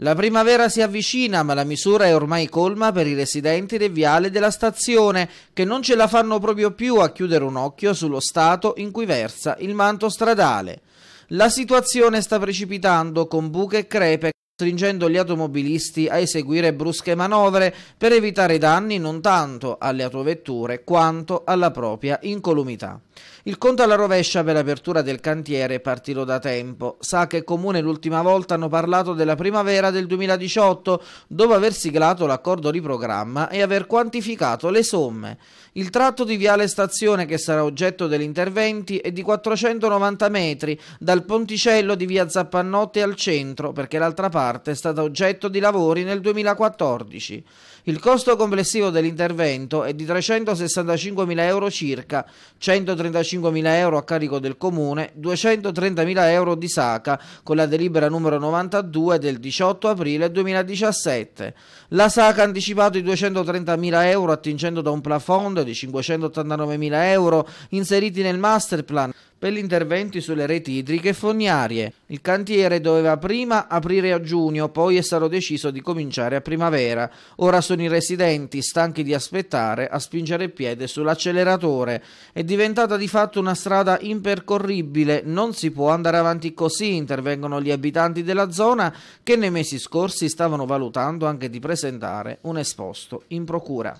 La primavera si avvicina, ma la misura è ormai colma per i residenti del viale della stazione, che non ce la fanno proprio più a chiudere un occhio sullo stato in cui versa il manto stradale. La situazione sta precipitando con buche e crepe, costringendo gli automobilisti a eseguire brusche manovre per evitare danni non tanto alle autovetture quanto alla propria incolumità. Il conto alla rovescia per l'apertura del cantiere è partito da tempo. Sacca e Comune l'ultima volta hanno parlato della primavera del 2018, dopo aver siglato l'accordo di programma e aver quantificato le somme. Il tratto di Viale Stazione, che sarà oggetto degli interventi, è di 490 metri, dal ponticello di Via Zappannotte al centro, perché l'altra parte è stata oggetto di lavori nel 2014. Il costo complessivo dell'intervento è di 365.000 euro circa, 130 135.000 euro a carico del Comune, 230.000 euro di SACA con la delibera numero 92 del 18 aprile 2017. La SACA ha anticipato i 230.000 euro attingendo da un plafond di 589.000 euro inseriti nel master plan per gli interventi sulle reti idriche e fognarie. Il cantiere doveva prima aprire a giugno, poi è stato deciso di cominciare a primavera. Ora sono i residenti, stanchi di aspettare, a spingere il piede sull'acceleratore. È diventata di fatto una strada impercorribile, non si può andare avanti così, intervengono gli abitanti della zona che nei mesi scorsi stavano valutando anche di presentare un esposto in procura.